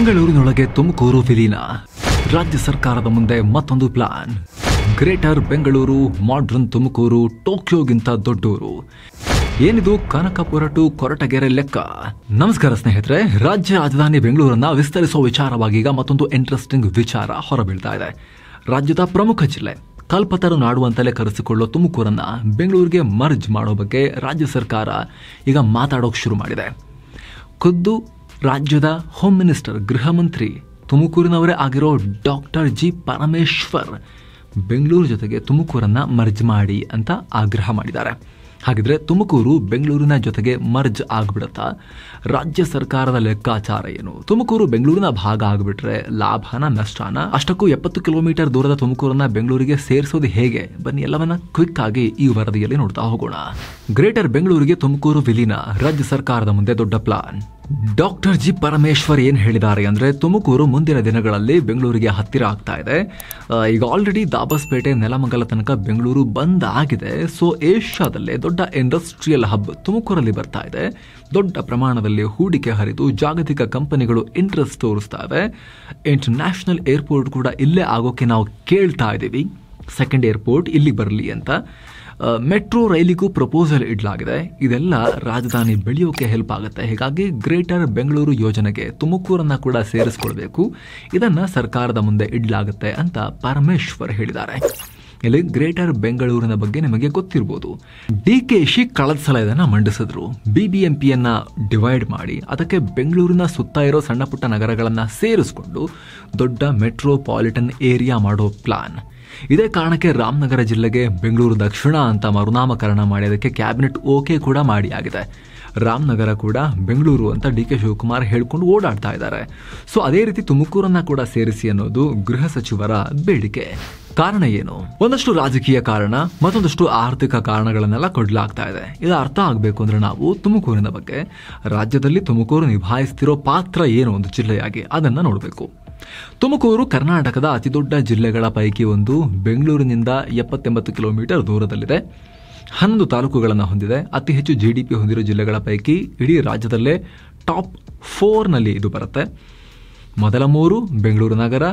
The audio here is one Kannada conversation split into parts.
ಬೆಂಗಳೂರಿನೊಳಗೆ ತುಮಕೂರು ವಿಲೀನ ರಾಜ್ಯ ಸರ್ಕಾರದ ಮುಂದೆ ಮತ್ತೊಂದು plan greater Bengaluru modern Tumakuru ಟೋಕಿಯೋಗಿಂತ ದೊಡ್ಡೂರು ಏನಿದು ಕನಕಪುರ ಟು ಕೊರಟಗೆರೆ ಲೆಕ್ಕ ನಮಸ್ಕಾರ ಸ್ನೇಹಿತರೆ ರಾಜ್ಯ ರಾಜಧಾನಿ ಬೆಂಗಳೂರನ್ನ ವಿಸ್ತರಿಸುವ ವಿಚಾರವಾಗಿ ಈಗ ಮತ್ತೊಂದು ಇಂಟ್ರೆಸ್ಟಿಂಗ್ ವಿಚಾರ ಹೊರಬೀಳ್ತಾ ಇದೆ ರಾಜ್ಯದ ಪ್ರಮುಖ ಜಿಲ್ಲೆ ಕಲ್ಪತರು ನಾಡು ಅಂತಲೇ ಕರೆಸಿಕೊಳ್ಳೋ ತುಮಕೂರನ್ನ ಬೆಂಗಳೂರಿಗೆ ಮರ್ಜ್ ಮಾಡೋ ಬಗ್ಗೆ ರಾಜ್ಯ ಸರ್ಕಾರ ಈಗ ಮಾತಾಡೋಕೆ ಶುರು ಮಾಡಿದೆ ಖುದ್ದು ರಾಜ್ಯದ ಹೋಮ್ ಮಿನಿಸ್ಟರ್ ಗೃಹ ಮಂತ್ರಿ ತುಮಕೂರಿನವರೇ ಆಗಿರೋ ಡಾಕ್ಟರ್ ಜಿ ಪರಮೇಶ್ವರ್ ಬೆಂಗಳೂರು ಜೊತೆಗೆ ತುಮಕೂರನ್ನು ಮರ್ಜ್ ಮಾಡಿ ಅಂತ ಆಗ್ರಹ ಮಾಡಿದ್ದಾರೆ ಹಾಗಿದ್ರೆ ತುಮಕೂರು ಬೆಂಗಳೂರಿನ ಜೊತೆಗೆ ಮರ್ಜ್ ಆಗಿಬಿಡುತ್ತಾ ರಾಜ್ಯ ಸರ್ಕಾರದ ಲೆಕ್ಕಾಚಾರ ಏನು ತುಮಕೂರು ಬೆಂಗಳೂರಿನ ಭಾಗ ಆಗಿಬಿಟ್ರೆ ಲಾಭನ ನಷ್ಟಾನ ಅಷ್ಟಕ್ಕೂ ಎಪ್ಪತ್ತು ಕಿಲೋಮೀಟರ್ ದೂರದ ತುಮಕೂರನ್ನ ಬೆಂಗಳೂರಿಗೆ ಸೇರಿಸೋದು ಹೇಗೆ ಬನ್ನಿ ಎಲ್ಲವನ್ನ ಕ್ವಿಕ್ ಆಗಿ ಈ ವರದಿಯಲ್ಲಿ ನೋಡ್ತಾ ಹೋಗೋಣ ಗ್ರೇಟರ್ ಬೆಂಗಳೂರಿಗೆ ತುಮಕೂರು ವಿಲೀನ ರಾಜ್ಯ ಸರ್ಕಾರದ ಮುಂದೆ ದೊಡ್ಡ ಪ್ಲಾನ್ ಡಾಕ್ಟರ್ ಜಿ ಪರಮೇಶ್ವರ್ ಏನು ಹೇಳಿದ್ದಾರೆ ಅಂದರೆ ತುಮಕೂರು ಮುಂದಿನ ದಿನಗಳಲ್ಲಿ ಬೆಂಗಳೂರಿಗೆ ಹತ್ತಿರ ಆಗ್ತಾ ಇದೆ ಈಗ ಆಲ್ರೆಡಿ ದಾಬಸ್ಪೇಟೆ ನೆಲಮಂಗಲ ತನಕ ಬೆಂಗಳೂರು ಬಂದ್ ಆಗಿದೆ ಸೊ ಏಷ್ಯಾದಲ್ಲೇ ದೊಡ್ಡ ಇಂಡಸ್ಟ್ರಿಯಲ್ ಹಬ್ ತುಮಕೂರಲ್ಲಿ ಬರ್ತಾ ಇದೆ ದೊಡ್ಡ ಪ್ರಮಾಣದಲ್ಲಿ ಹೂಡಿಕೆ ಹರಿದು ಜಾಗತಿಕ ಕಂಪನಿಗಳು ಇಂಟ್ರೆಸ್ಟ್ ಇವೆ ಇಂಟರ್ನ್ಯಾಷನಲ್ ಏರ್ಪೋರ್ಟ್ ಕೂಡ ಇಲ್ಲೇ ಆಗೋಕೆ ನಾವು ಕೇಳ್ತಾ ಇದ್ದೀವಿ ಸೆಕೆಂಡ್ ಏರ್ಪೋರ್ಟ್ ಇಲ್ಲಿ ಬರಲಿ ಅಂತ ಮೆಟ್ರೋ ರೈಲಿಗೂ ಪ್ರಪೋಸಲ್ ಇಡಲಾಗಿದೆ ಇದೆಲ್ಲ ರಾಜಧಾನಿ ಬೆಳೆಯೋಕೆ ಹೆಲ್ಪ್ ಆಗುತ್ತೆ ಹೀಗಾಗಿ ಗ್ರೇಟರ್ ಬೆಂಗಳೂರು ಯೋಜನೆಗೆ ತುಮಕೂರನ್ನು ಕೂಡ ಸೇರಿಸ್ಕೊಳ್ಬೇಕು ಇದನ್ನು ಸರ್ಕಾರದ ಮುಂದೆ ಇಡಲಾಗುತ್ತೆ ಅಂತ ಪರಮೇಶ್ವರ್ ಹೇಳಿದ್ದಾರೆ ಇಲ್ಲಿ ಗ್ರೇಟರ್ ಬೆಂಗಳೂರಿನ ಬಗ್ಗೆ ನಿಮಗೆ ಗೊತ್ತಿರ್ಬೋದು ಡಿ ಕೆ ಶಿ ಕಳೆದ ಸಲ ಇದನ್ನು ಮಂಡಿಸಿದ್ರು ಬಿ ಬಿ ಎಂ ಪಿಯನ್ನು ಡಿವೈಡ್ ಮಾಡಿ ಅದಕ್ಕೆ ಬೆಂಗಳೂರಿನ ಸುತ್ತ ಇರೋ ಸಣ್ಣ ಪುಟ್ಟ ನಗರಗಳನ್ನು ಸೇರಿಸ್ಕೊಂಡು ದೊಡ್ಡ ಮೆಟ್ರೋಪಾಲಿಟನ್ ಏರಿಯಾ ಮಾಡೋ ಪ್ಲಾನ್ ಇದೇ ಕಾರಣಕ್ಕೆ ರಾಮನಗರ ಜಿಲ್ಲೆಗೆ ಬೆಂಗಳೂರು ದಕ್ಷಿಣ ಅಂತ ಮರುನಾಮಕರಣ ಮಾಡಿ ಅದಕ್ಕೆ ಕ್ಯಾಬಿನೆಟ್ ಓಕೆ ಕೂಡ ಮಾಡಿ ಆಗಿದೆ ರಾಮನಗರ ಕೂಡ ಬೆಂಗಳೂರು ಅಂತ ಡಿ ಕೆ ಶಿವಕುಮಾರ್ ಹೇಳ್ಕೊಂಡು ಓಡಾಡ್ತಾ ಇದ್ದಾರೆ ಸೊ ಅದೇ ರೀತಿ ತುಮಕೂರನ್ನ ಕೂಡ ಸೇರಿಸಿ ಅನ್ನೋದು ಗೃಹ ಸಚಿವರ ಬೇಡಿಕೆ ಕಾರಣ ಏನು ಒಂದಷ್ಟು ರಾಜಕೀಯ ಕಾರಣ ಮತ್ತೊಂದಷ್ಟು ಆರ್ಥಿಕ ಕಾರಣಗಳನ್ನೆಲ್ಲ ಕೊಡ್ಲಾಗ್ತಾ ಇದೆ ಇದು ಅರ್ಥ ಆಗಬೇಕು ಅಂದ್ರೆ ನಾವು ತುಮಕೂರಿನ ಬಗ್ಗೆ ರಾಜ್ಯದಲ್ಲಿ ತುಮಕೂರು ನಿಭಾಯಿಸ್ತಿರೋ ಪಾತ್ರ ಏನು ಒಂದು ಜಿಲ್ಲೆಯಾಗಿ ಅದನ್ನ ನೋಡಬೇಕು ತುಮಕೂರು ಕರ್ನಾಟಕದ ಅತಿದೊಡ್ಡ ಜಿಲ್ಲೆಗಳ ಪೈಕಿ ಒಂದು ಬೆಂಗಳೂರಿನಿಂದ ಎಪ್ಪತ್ತೆಂಬತ್ತು ಕಿಲೋಮೀಟರ್ ದೂರದಲ್ಲಿದೆ ಹನ್ನೊಂದು ತಾಲೂಕುಗಳನ್ನು ಹೊಂದಿದೆ ಅತಿ ಹೆಚ್ಚು ಜಿ ಡಿ ಪಿ ಹೊಂದಿರೋ ಜಿಲ್ಲೆಗಳ ಪೈಕಿ ಇಡೀ ರಾಜ್ಯದಲ್ಲೇ ಟಾಪ್ ಫೋರ್ನಲ್ಲಿ ಇದು ಬರುತ್ತೆ ಮೊದಲ ಮೂರು ಬೆಂಗಳೂರು ನಗರ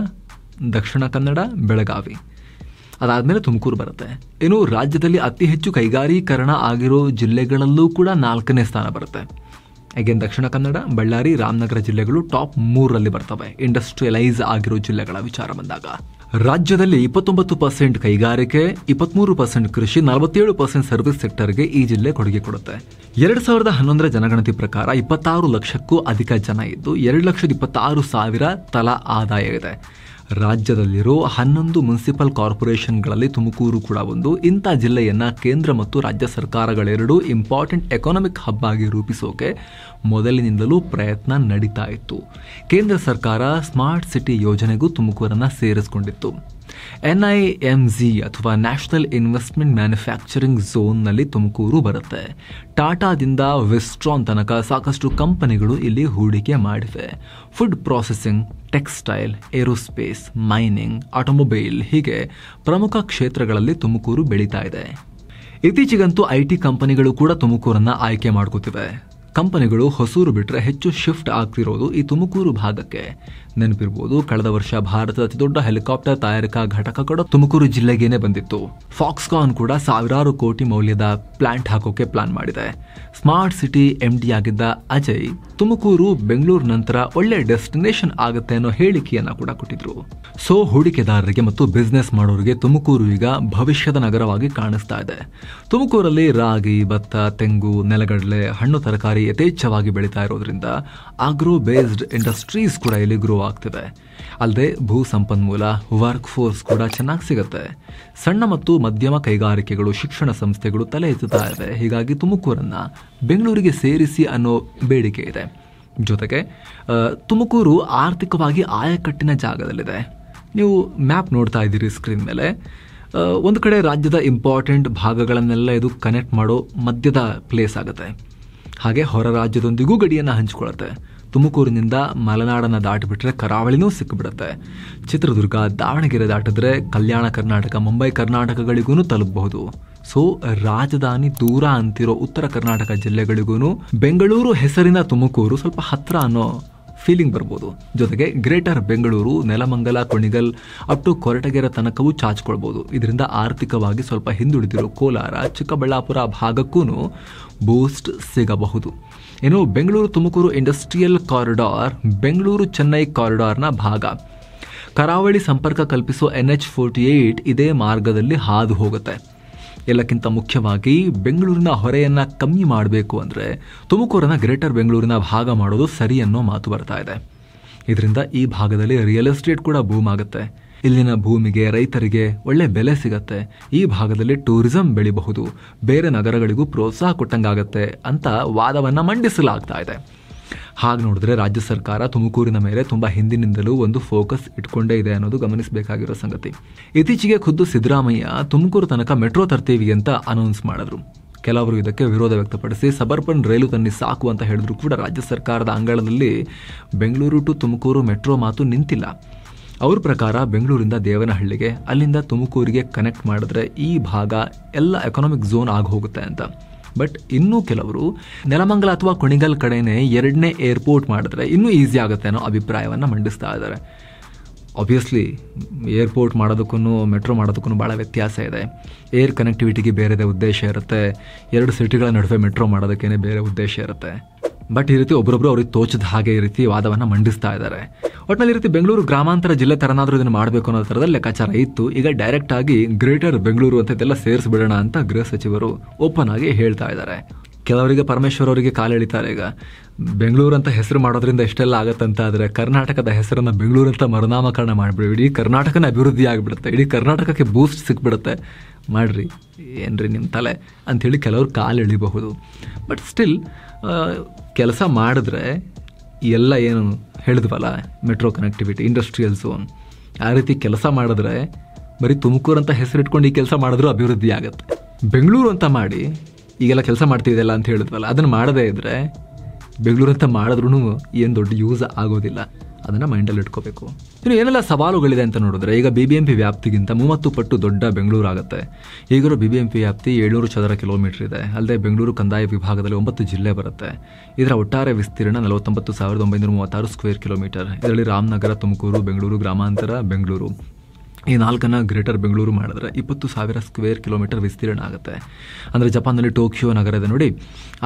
ದಕ್ಷಿಣ ಕನ್ನಡ ಬೆಳಗಾವಿ ಅದಾದಮೇಲೆ ತುಮಕೂರು ಬರುತ್ತೆ ಇನ್ನು ರಾಜ್ಯದಲ್ಲಿ ಅತಿ ಹೆಚ್ಚು ಕೈಗಾರೀಕರಣ ಆಗಿರೋ ಜಿಲ್ಲೆಗಳಲ್ಲೂ ಕೂಡ ನಾಲ್ಕನೇ ಸ್ಥಾನ ಬರುತ್ತೆ ಅಗೇನ್ ದಕ್ಷಿಣ ಕನ್ನಡ ಬಳ್ಳಾರಿ ರಾಮನಗರ ಜಿಲ್ಲೆಗಳು ಟಾಪ್ ಮೂರರಲ್ಲಿ ಬರ್ತವೆ ಇಂಡಸ್ಟ್ರಿಯಲೈಸ್ ಆಗಿರೋ ಜಿಲ್ಲೆಗಳ ವಿಚಾರ ಬಂದಾಗ ರಾಜ್ಯದಲ್ಲಿ ಇಪ್ಪತ್ತೊಂಬತ್ತು ಪರ್ಸೆಂಟ್ ಕೈಗಾರಿಕೆ ಇಪ್ಪತ್ಮೂರು ಪರ್ಸೆಂಟ್ ಕೃಷಿ ನಲವತ್ತೇಳು ಪರ್ಸೆಂಟ್ ಸರ್ವಿಸ್ ಸೆಕ್ಟರ್ಗೆ ಈ ಜಿಲ್ಲೆ ಕೊಡುಗೆ ಕೊಡುತ್ತೆ ಎರಡ್ ಸಾವಿರದ ಹನ್ನೊಂದರ ಜನಗಣತಿ ಪ್ರಕಾರ ಇಪ್ಪತ್ತಾರು ಲಕ್ಷಕ್ಕೂ ಅಧಿಕ ಜನ ಇದ್ದು ಎರಡು ಲಕ್ಷದ ಇಪ್ಪತ್ತಾರು ಸಾವಿರ ತಲಾ ಆದಾಯ ಇದೆ ರಾಜ್ಯದಲ್ಲಿರೋ ಹನ್ನೊಂದು ಮುನ್ಸಿಪಲ್ ಕಾರ್ಪೊರೇಷನ್ಗಳಲ್ಲಿ ತುಮಕೂರು ಕೂಡ ಒಂದು ಇಂಥ ಜಿಲ್ಲೆಯನ್ನು ಕೇಂದ್ರ ಮತ್ತು ರಾಜ್ಯ ಸರ್ಕಾರಗಳೆರಡೂ ಇಂಪಾರ್ಟೆಂಟ್ ಎಕನಾಮಿಕ್ ಹಬ್ ಆಗಿ ರೂಪಿಸೋಕೆ ಮೊದಲಿನಿಂದಲೂ ಪ್ರಯತ್ನ ನಡೀತಾ ಇತ್ತು ಕೇಂದ್ರ ಸರ್ಕಾರ ಸ್ಮಾರ್ಟ್ ಸಿಟಿ ಯೋಜನೆಗೂ ತುಮಕೂರನ್ನು ಸೇರಿಸಿಕೊಂಡಿತ್ತು ಎನ್ಐಎಂಜಿ ಅಥವಾ ನ್ಯಾಷನಲ್ ಇನ್ವೆಸ್ಟ್ಮೆಂಟ್ ಮ್ಯಾನುಫ್ಯಾಕ್ಚರಿಂಗ್ ಝೋನ್ನಲ್ಲಿ ತುಮಕೂರು ಬರುತ್ತೆ ಟಾಟಾದಿಂದ ವೆಸ್ಟ್ರಾನ್ ತನಕ ಸಾಕಷ್ಟು ಕಂಪನಿಗಳು ಇಲ್ಲಿ ಹೂಡಿಕೆ ಮಾಡಿವೆ food processing textile aerospace mining automobile ಹೀಗೆ ಪ್ರಮುಖ ಕ್ಷೇತ್ರಗಳಲ್ಲಿ ತುಮಕೂರು ಬೆಳೀತಾ ಇದೆ ಇತ್ತೀಚೆಗಂತೂ ಐಟಿ ಕಂಪನಿಗಳು ಕೂಡ ತುಮಕೂರನ್ನು ಆಯ್ಕೆ ಮಾಡ್ಕೋತಿವೆ ಕಂಪನಿಗಳು ಹೊಸೂರು ಬಿಟ್ಟರೆ ಹೆಚ್ಚು ಶಿಫ್ಟ್ ಆಗ್ತಿರೋದು ಈ ತುಮಕೂರು ಭಾಗಕ್ಕೆ ನೆನಪಿರ್ಬೋದು ಕಳೆದ ವರ್ಷ ಭಾರತದ ಅತಿದೊಡ್ಡ ಹೆಲಿಕಾಪ್ಟರ್ ತಯಾರಿಕಾ ಘಟಕ ಕೂಡ ತುಮಕೂರು ಜಿಲ್ಲೆಗೇನೆ ಬಂದಿತ್ತು ಫಾಕ್ಸ್ಕಾನ್ ಕೂಡ ಸಾವಿರಾರು ಕೋಟಿ ಮೌಲ್ಯದ ಪ್ಲಾಂಟ್ ಹಾಕೋಕೆ ಪ್ಲಾನ್ ಮಾಡಿದೆ ಸ್ಮಾರ್ಟ್ ಸಿಟಿ ಎಂ ಡಿ ಆಗಿದ್ದ ಅಜಯ್ ತುಮಕೂರು ಬೆಂಗಳೂರು ನಂತರ ಒಳ್ಳೆ ಡೆಸ್ಟಿನೇಷನ್ ಆಗುತ್ತೆ ಅನ್ನೋ ಹೇಳಿಕೆಯನ್ನ ಕೂಡ ಕೊಟ್ಟಿದ್ರು ಸೊ ಹೂಡಿಕೆದಾರರಿಗೆ ಮತ್ತು ಬಿಸ್ನೆಸ್ ಮಾಡೋರಿಗೆ ತುಮಕೂರು ಈಗ ಭವಿಷ್ಯದ ನಗರವಾಗಿ ಕಾಣಿಸ್ತಾ ಇದೆ ತುಮಕೂರಲ್ಲಿ ರಾಗಿ ಭತ್ತ ತೆಂಗು ನೆಲಗಡಲೆ ಹಣ್ಣು ತರಕಾರಿ ಯಥೇಚ್ಛವಾಗಿ ಬೆಳೀತಾ ಇರೋದ್ರಿಂದ ಆಗ್ರೋ ಬೇಸ್ಡ್ ಇಂಡಸ್ಟ್ರೀಸ್ ಕೂಡ ಇಲ್ಲಿ ಗ್ರೋ ಆಗ್ತಿದೆ ಅಲ್ಲದೆ ಭೂ ಸಂಪನ್ಮೂಲ ವರ್ಕ್ ಫೋರ್ಸ್ ಕೂಡ ಚೆನ್ನಾಗಿ ಸಿಗುತ್ತೆ ಸಣ್ಣ ಮತ್ತು ಮಧ್ಯಮ ಕೈಗಾರಿಕೆಗಳು ಶಿಕ್ಷಣ ಸಂಸ್ಥೆಗಳು ತಲೆ ಎತ್ತುತ್ತಾ ಇದೆ ಹೀಗಾಗಿ ತುಮಕೂರನ್ನ ಬೆಂಗಳೂರಿಗೆ ಸೇರಿಸಿ ಅನ್ನೋ ಬೇಡಿಕೆ ಇದೆ ಜೊತೆಗೆ ತುಮಕೂರು ಆರ್ಥಿಕವಾಗಿ ಆಯಕಟ್ಟಿನ ಜಾಗದಲ್ಲಿದೆ ನೀವು ಮ್ಯಾಪ್ ನೋಡ್ತಾ ಇದ್ದೀರಿ ಸ್ಕ್ರೀನ್ ಮೇಲೆ ಒಂದು ಕಡೆ ರಾಜ್ಯದ ಇಂಪಾರ್ಟೆಂಟ್ ಭಾಗಗಳನ್ನೆಲ್ಲ ಇದು ಕನೆಕ್ಟ್ ಮಾಡೋ ಮಧ್ಯದ ಪ್ಲೇಸ್ ಆಗುತ್ತೆ ಹಾಗೆ ಹೊರ ರಾಜ್ಯದೊಂದಿಗೂ ಗಡಿಯನ್ನು ಹಂಚಿಕೊಳ್ಳುತ್ತೆ ತುಮಕೂರಿನಿಂದ ಮಲೆನಾಡನ್ನು ದಾಟಿಬಿಟ್ರೆ ಕರಾವಳಿನೂ ಸಿಕ್ಕಿಬಿಡುತ್ತೆ ಚಿತ್ರದುರ್ಗ ದಾವಣಗೆರೆ ದಾಟಿದ್ರೆ ಕಲ್ಯಾಣ ಕರ್ನಾಟಕ ಮುಂಬೈ ಕರ್ನಾಟಕಗಳಿಗೂ ತಲುಪಬಹುದು ಸೊ ರಾಜಧಾನಿ ದೂರ ಅಂತಿರೋ ಉತ್ತರ ಕರ್ನಾಟಕ ಜಿಲ್ಲೆಗಳಿಗೂ ಬೆಂಗಳೂರು ಹೆಸರಿನ ತುಮಕೂರು ಸ್ವಲ್ಪ ಹತ್ರ ಅನ್ನೋ ಫೀಲಿಂಗ್ ಬರ್ಬೋದು ಜೊತೆಗೆ greater Bengaluru Nelamangala Kunigal up to Koratagere ತನಕವೂ ಚಾಚಿಕೊಳ್ಬೋದು ಇದರಿಂದ ಆರ್ಥಿಕವಾಗಿ ಸ್ವಲ್ಪ ಹಿಂದುಳಿದಿರೋ ಕೋಲಾರ ಚಿಕ್ಕಬಳ್ಳಾಪುರ ಭಾಗಕ್ಕೂ ಬೂಸ್ಟ್ ಸಿಗಬಹುದು ಏನು ಬೆಂಗಳೂರು ತುಮಕೂರು ಇಂಡಸ್ಟ್ರಿಯಲ್ ಕಾರಿಡಾರ್ ಬೆಂಗಳೂರು ಚೆನ್ನೈ ಕಾರಿಡಾರ್ನ ಭಾಗ ಕರಾವಳಿ ಸಂಪರ್ಕ ಕಲ್ಪಿಸುವ ಎನ್ ಎಚ್ ಫೋರ್ಟಿ ಏಟ್ ಇದೇ ಮಾರ್ಗದಲ್ಲಿ ಹಾದು ಹೋಗುತ್ತೆ ಎಲ್ಲಕ್ಕಿಂತ ಮುಖ್ಯವಾಗಿ ಬೆಂಗಳೂರಿನ ಹೊರೆಯನ್ನು ಕಮ್ಮಿ ಮಾಡಬೇಕು ಅಂದರೆ ತುಮಕೂರನ್ನು ಗ್ರೇಟರ್ ಬೆಂಗಳೂರಿನ ಭಾಗ ಮಾಡೋದು ಸರಿ ಅನ್ನೋ ಮಾತು ಬರ್ತಾ ಇದೆ ಇದರಿಂದ ಈ ಭಾಗದಲ್ಲಿ ರಿಯಲ್ ಎಸ್ಟೇಟ್ ಕೂಡ ಬೂಮ್ ಆಗುತ್ತೆ ಇಲ್ಲಿನ ಭೂಮಿಗೆ ರೈತರಿಗೆ ಒಳ್ಳೆ ಬೆಲೆ ಸಿಗತ್ತೆ ಈ ಭಾಗದಲ್ಲಿ ಟೂರಿಸಂ ಬೆಳಿಬಹುದು ಬೇರೆ ನಗರಗಳಿಗೂ ಪ್ರೋತ್ಸಾಹ ಕೊಟ್ಟಂಗಾಗತ್ತೆ ಅಂತ ವಾದವನ್ನು ಮಂಡಿಸಲಾಗ್ತಾ ಇದೆ ಹಾಗೆ ನೋಡಿದ್ರೆ ರಾಜ್ಯ ಸರ್ಕಾರ ತುಮಕೂರಿನ ಮೇಲೆ ತುಂಬ ಹಿಂದಿನಿಂದಲೂ ಒಂದು ಫೋಕಸ್ ಇಟ್ಕೊಂಡೇ ಇದೆ ಅನ್ನೋದು ಗಮನಿಸಬೇಕಾಗಿರೋ ಸಂಗತಿ ಇತ್ತೀಚೆಗೆ ಖುದ್ದು ಸಿದ್ದರಾಮಯ್ಯ ತುಮಕೂರು ತನಕ ಮೆಟ್ರೋ ತರ್ತೀವಿ ಅಂತ ಅನೌನ್ಸ್ ಮಾಡಿದ್ರು ಕೆಲವರು ಇದಕ್ಕೆ ವಿರೋಧ ವ್ಯಕ್ತಪಡಿಸಿ ಸಬರ್ಬನ್ ರೈಲು ತನ್ನಿ ಸಾಕು ಅಂತ ಹೇಳಿದ್ರು ಕೂಡ ರಾಜ್ಯ ಸರ್ಕಾರದ ಅಂಗಳದಲ್ಲಿ ಬೆಂಗಳೂರು ಟು ತುಮಕೂರು ಮೆಟ್ರೋ ಮಾತು ನಿಂತಿಲ್ಲ ಅವ್ರ ಪ್ರಕಾರ ಬೆಂಗಳೂರಿಂದ ದೇವನಹಳ್ಳಿಗೆ ಅಲ್ಲಿಂದ ತುಮಕೂರಿಗೆ ಕನೆಕ್ಟ್ ಮಾಡಿದ್ರೆ ಈ ಭಾಗ ಎಲ್ಲ ಎಕನಾಮಿಕ್ ಝೋನ್ ಆಗಿ ಹೋಗುತ್ತೆ ಅಂತ ಬಟ್ ಇನ್ನೂ ಕೆಲವರು ನೆಲಮಂಗಲ ಅಥವಾ ಕುಣಿಗಲ್ ಕಡೆನೇ ಎರಡನೇ ಏರ್ಪೋರ್ಟ್ ಮಾಡಿದ್ರೆ ಇನ್ನೂ ಈಸಿ ಆಗುತ್ತೆ ಅನ್ನೋ ಅಭಿಪ್ರಾಯವನ್ನು ಮಂಡಿಸ್ತಾ ಇದ್ದಾರೆ ಆಬ್ವಿಯಸ್ಲಿ ಏರ್ಪೋರ್ಟ್ ಮಾಡೋದಕ್ಕೂ ಮೆಟ್ರೋ ಮಾಡೋದಕ್ಕೂ ಭಾಳ ವ್ಯತ್ಯಾಸ ಇದೆ ಏರ್ ಕನೆಕ್ಟಿವಿಟಿಗೆ ಬೇರೆದೇ ಉದ್ದೇಶ ಇರುತ್ತೆ ಎರಡು ಸಿಟಿಗಳ ನಡುವೆ ಮೆಟ್ರೋ ಮಾಡೋದಕ್ಕೇನೆ ಬೇರೆ ಉದ್ದೇಶ ಇರುತ್ತೆ ಬಟ್ ಈ ರೀತಿ ಒಬ್ಬರೊಬ್ರು ಅವ್ರಿಗೆ ತೋಚದ ಹಾಗೆ ಈ ರೀತಿ ವಾದವನ್ನು ಮಂಡಿಸ್ತಾ ಇದ್ದಾರೆ ಒಟ್ಟಿನಲ್ಲಿ ಈ ರೀತಿ ಬೆಂಗಳೂರು ಗ್ರಾಮಾಂತರ ಜಿಲ್ಲೆ ತರನಾದರೂ ಇದನ್ನು ಮಾಡಬೇಕು ಅನ್ನೋ ಥರದ ಲೆಕ್ಕಾಚಾರ ಇತ್ತು ಈಗ ಡೈರೆಕ್ಟ್ ಆಗಿ ಗ್ರೇಟರ್ ಬೆಂಗಳೂರು ಅಂತ ಇದೆಲ್ಲ ಸೇರಿಸ್ಬಿಡೋಣ ಅಂತ ಗೃಹ ಸಚಿವರು ಓಪನ್ ಆಗಿ ಹೇಳ್ತಾ ಇದ್ದಾರೆ ಕೆಲವರಿಗೆ ಪರಮೇಶ್ವರ್ ಅವರಿಗೆ ಕಾಲೆಳಿತಾರೆ ಈಗ ಬೆಂಗಳೂರು ಅಂತ ಹೆಸರು ಮಾಡೋದ್ರಿಂದ ಎಷ್ಟೆಲ್ಲ ಆಗತ್ತಂತ ಆದರೆ ಕರ್ನಾಟಕದ ಹೆಸರನ್ನು ಬೆಂಗಳೂರು ಅಂತ ಮರುನಾಮಕರಣ ಮಾಡಿಬಿಡಿ ಇಡೀ ಕರ್ನಾಟಕನ ಅಭಿವೃದ್ಧಿ ಆಗಿಬಿಡುತ್ತೆ ಇಡೀ ಕರ್ನಾಟಕಕ್ಕೆ ಬೂಸ್ಟ್ ಸಿಕ್ಬಿಡುತ್ತೆ ಮಾಡ್ರಿ ಏನ್ರಿ ನಿಮ್ಮ ತಲೆ ಹೇಳಿ ಕೆಲವರು ಕಾಲು ಎಳಿಬಹುದು ಬಟ್ ಸ್ಟಿಲ್ ಕೆಲಸ ಮಾಡಿದ್ರೆ ಎಲ್ಲ ಏನು ಹೇಳಿದ್ವಲ್ಲ ಮೆಟ್ರೋ ಕನೆಕ್ಟಿವಿಟಿ ಇಂಡಸ್ಟ್ರಿಯಲ್ ಝೋನ್ ಆ ರೀತಿ ಕೆಲಸ ಮಾಡಿದ್ರೆ ಬರೀ ತುಮಕೂರು ಅಂತ ಹೆಸರಿಟ್ಕೊಂಡು ಈ ಕೆಲಸ ಮಾಡಿದ್ರೂ ಅಭಿವೃದ್ಧಿ ಆಗುತ್ತೆ ಬೆಂಗಳೂರು ಅಂತ ಮಾಡಿ ಈಗೆಲ್ಲ ಕೆಲಸ ಮಾಡ್ತಿದೆಯಲ್ಲ ಅಂತ ಹೇಳಿದ್ವಲ್ಲ ಅದನ್ನು ಮಾಡದೇ ಇದ್ದರೆ ಬೆಂಗಳೂರು ಅಂತ ಮಾಡಿದ್ರೂ ಏನು ದೊಡ್ಡ ಯೂಸ್ ಆಗೋದಿಲ್ಲ ಅದನ್ನು ಮೈಂಡಲ್ಲಿ ಇಟ್ಕೋಬೇಕು ಇನ್ನು ಏನೆಲ್ಲ ಸವಾಲುಗಳಿದೆ ಅಂತ ನೋಡಿದ್ರೆ ಈಗ ಬಿ ಬಿ ಎಂ ಪಿ ವ್ಯಾಪ್ತಿಗಿಂತ ಮೂವತ್ತು ಪಟ್ಟು ದೊಡ್ಡ ಬೆಂಗಳೂರು ಆಗುತ್ತೆ ಈಗಲೂ ಬಿ ಬಿ ಎಂ ಪಿ ವ್ಯಾಪ್ತಿ ಏಳ್ನೂರು ಚದರ ಕಿಲೋಮೀಟರ್ ಇದೆ ಅಲ್ಲದೆ ಬೆಂಗಳೂರು ಕಂದಾಯ ವಿಭಾಗದಲ್ಲಿ ಒಂಬತ್ತು ಜಿಲ್ಲೆ ಬರುತ್ತೆ ಇದರ ಒಟ್ಟಾರೆ ವಿಸ್ತೀರ್ಣ ನಲವತ್ತೊಂಬತ್ತು ಸಾವಿರದ ಒಂಬೈನೂರ ಮೂವತ್ತಾರು ಸ್ಕ್ವೇರ್ ಕಿಲೋಮೀಟರ್ ಇದರಲ್ಲಿ ರಾಮನಗರ ತುಮಕೂರು ಬೆಂಗಳೂರು ಗ್ರಾಮಾಂತರ ಬೆಂಗಳೂರು ಈ ನಾಲ್ಕನ್ನ ಗ್ರೇಟರ್ ಬೆಂಗಳೂರು ಮಾಡಿದ್ರೆ ಇಪ್ಪತ್ತು ಸಾವಿರ ಸ್ಕ್ವೇರ್ ಕಿಲೋಮೀಟರ್ ವಿಸ್ತೀರ್ಣ ಆಗುತ್ತೆ ಅಂದರೆ ಜಪಾನ್ನಲ್ಲಿ ಟೋಕಿಯೋ ನಗರ ಇದೆ ನೋಡಿ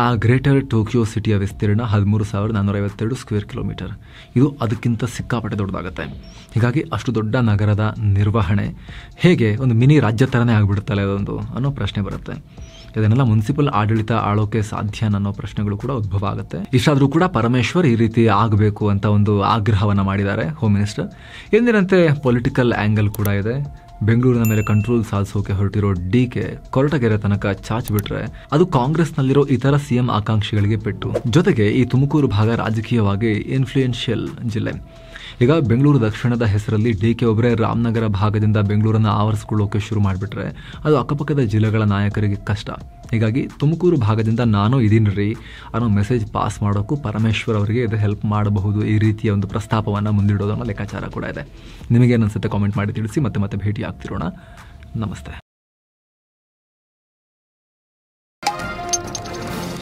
ಆ ಗ್ರೇಟರ್ ಟೋಕಿಯೋ ಸಿಟಿಯ ವಿಸ್ತೀರ್ಣ ಹದಿಮೂರು ಸಾವಿರದ ಐವತ್ತೆರಡು ಸ್ಕ್ವೇರ್ ಕಿಲೋಮೀಟರ್ ಇದು ಅದಕ್ಕಿಂತ ಸಿಕ್ಕಾಪಟ್ಟೆ ದೊಡ್ಡದಾಗುತ್ತೆ ಹೀಗಾಗಿ ಅಷ್ಟು ದೊಡ್ಡ ನಗರದ ನಿರ್ವಹಣೆ ಹೇಗೆ ಒಂದು ಮಿನಿ ರಾಜ್ಯ ಥರನೇ ಆಗಿಬಿಡುತ್ತಲ್ಲ ಅದೊಂದು ಅನ್ನೋ ಪ್ರಶ್ನೆ ಬರುತ್ತೆ ಇದನ್ನೆಲ್ಲ ಮುನ್ಸಿಪಲ್ ಆಡಳಿತ ಆಳೋಕೆ ಸಾಧ್ಯ ಅನ್ನೋ ಪ್ರಶ್ನೆಗಳು ಕೂಡ ಉದ್ಭವ ಆಗುತ್ತೆ ಇಷ್ಟಾದರೂ ಕೂಡ ಪರಮೇಶ್ವರ್ ಈ ರೀತಿ ಆಗಬೇಕು ಅಂತ ಒಂದು ಆಗ್ರಹವನ್ನು ಮಾಡಿದ್ದಾರೆ ಹೋಮ್ ಮಿನಿಸ್ಟರ್ ಎಂದಿನಂತೆ ಪೊಲಿಟಿಕಲ್ ಆ್ಯಂಗಲ್ ಕೂಡ ಇದೆ ಬೆಂಗಳೂರಿನ ಮೇಲೆ ಕಂಟ್ರೋಲ್ ಸಾಧಿಸೋಕೆ ಹೊರಟಿರೋ ಡಿ ಕೆ ಕೊರಟಗೆರೆ ತನಕ ಬಿಟ್ರೆ ಅದು ಕಾಂಗ್ರೆಸ್ನಲ್ಲಿರೋ ಇತರ ಸಿಎಂ ಆಕಾಂಕ್ಷಿಗಳಿಗೆ ಪೆಟ್ಟು ಜೊತೆಗೆ ಈ ತುಮಕೂರು ಭಾಗ ರಾಜಕೀಯವಾಗಿ ಇನ್ಫ್ಲೂಯೆನ್ಷಿಯಲ್ ಜಿಲ್ಲೆ ಈಗ ಬೆಂಗಳೂರು ದಕ್ಷಿಣದ ಹೆಸರಲ್ಲಿ ಡಿ ಕೆ ಒಬ್ಬರೇ ರಾಮನಗರ ಭಾಗದಿಂದ ಬೆಂಗಳೂರನ್ನು ಆವರಿಸಿಕೊಳ್ಳೋಕೆ ಶುರು ಮಾಡಿಬಿಟ್ರೆ ಅದು ಅಕ್ಕಪಕ್ಕದ ಜಿಲ್ಲೆಗಳ ನಾಯಕರಿಗೆ ಕಷ್ಟ ಹೀಗಾಗಿ ತುಮಕೂರು ಭಾಗದಿಂದ ನಾನು ಇದೀನಿ ರೀ ಅನ್ನೋ ಮೆಸೇಜ್ ಪಾಸ್ ಮಾಡೋಕ್ಕೂ ಪರಮೇಶ್ವರ್ ಅವರಿಗೆ ಇದು ಹೆಲ್ಪ್ ಮಾಡಬಹುದು ಈ ರೀತಿಯ ಒಂದು ಪ್ರಸ್ತಾಪವನ್ನು ಮುಂದಿಡೋದು ಲೆಕ್ಕಾಚಾರ ಕೂಡ ಇದೆ ನಿಮಗೇನು ಅನಿಸುತ್ತೆ ಕಾಮೆಂಟ್ ಮಾಡಿ ತಿಳಿಸಿ ಮತ್ತೆ ಮತ್ತೆ ಭೇಟಿ ಆಗ್ತಿರೋಣ ನಮಸ್ತೆ